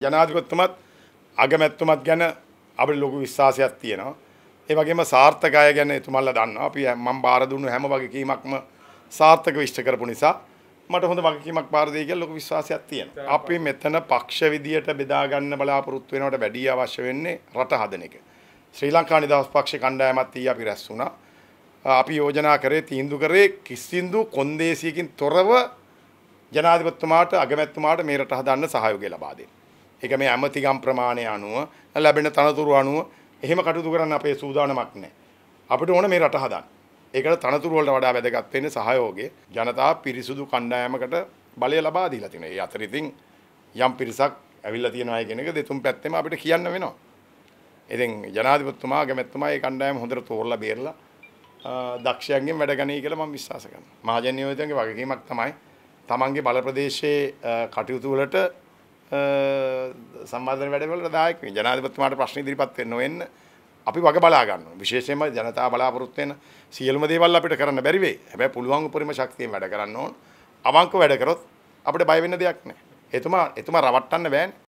ජනාධිපතිතුමත් අගමැතිතුමත් ගැන අපිට ලොකු විශ්වාසයක් තියෙනවා. ඒ වගේම සාර්ථක අය ගැන එතුමන්ලා දන්නවා. අපි මම බාර දුන්නු හැම වගකීමක්ම සාර්ථකව ඉෂ්ට කරපු නිසා මට හොඳ වගකීමක් බාර දෙයි කියලා ලොකු විශ්වාසයක් තියෙනවා. අපි මෙතන පක්ෂ විදියට බෙදා ගන්න බලාපොරොත්තු වෙනවට වැඩි අවශ්‍ය වෙන්නේ රට හදන එක. ශ්‍රී ලංකා නිදහස් පක්ෂේ කණ්ඩායමක් තී අපි රැස් වුණා. අපි යෝජනා කරේ තීන්දු කරේ කිසිඳු කොන්දේසියකින් තොරව ජනාධිපතිතුමාට අගමැතිතුමාට මේ රට හදන්න සහයෝගය ලබා දෙන්න. ඒක මේ ඇමතිගම් ප්‍රමාණය අනුව ලැබෙන තනතුරු අනුව එහෙම කටයුතු කරන්න අපේ සූදානමක් නැහැ. අපිට ඕන මේ රට හදන්න. ඒකට තනතුරු වලට වඩා වැදගත් වෙන්නේ සහයෝගය. ජනතාව පිරිසුදු කණ්ඩායමකට බලය ලබා දීලා තිනවා. ඒ අතර ඉතින් යම් පිරිසක් ඇවිල්ලා තියෙනවා කියන එක දෙතුන් පැත්තෙම අපිට කියන්න වෙනවා. ඉතින් ජනාධිපතිතුමා ගැමැත්තුමා මේ කණ්ඩායම හොඳට තෝරලා බේරලා දක්ෂයන්ගෙන් වැඩ ගනී කියලා මම විශ්වාස කරනවා. මහජන නියෝජකයන්ගේ වගකීමක් තමයි තමන්ගේ බල ප්‍රදේශයේ කටයුතු වලට සම්මාධන වැඩවලට දායක වෙන ජනාධිපතිතුමාට ප්‍රශ්න ඉදිරිපත් වෙන්න වෙන්න අපි වග බලා ගන්නවා විශේෂයෙන්ම ජනතාව බලාපොරොත්තු වෙන සියලුම දේවල් අපිට කරන්න බැරි වෙයි හැබැයි පුළුවන් උපරිම ශක්තියෙන් වැඩ කරන්න ඕන අවංක වැඩ කරොත් අපිට බය වෙන්න දෙයක් නැහැ එතුමා එතුමා රවට්ටන්න බෑනේ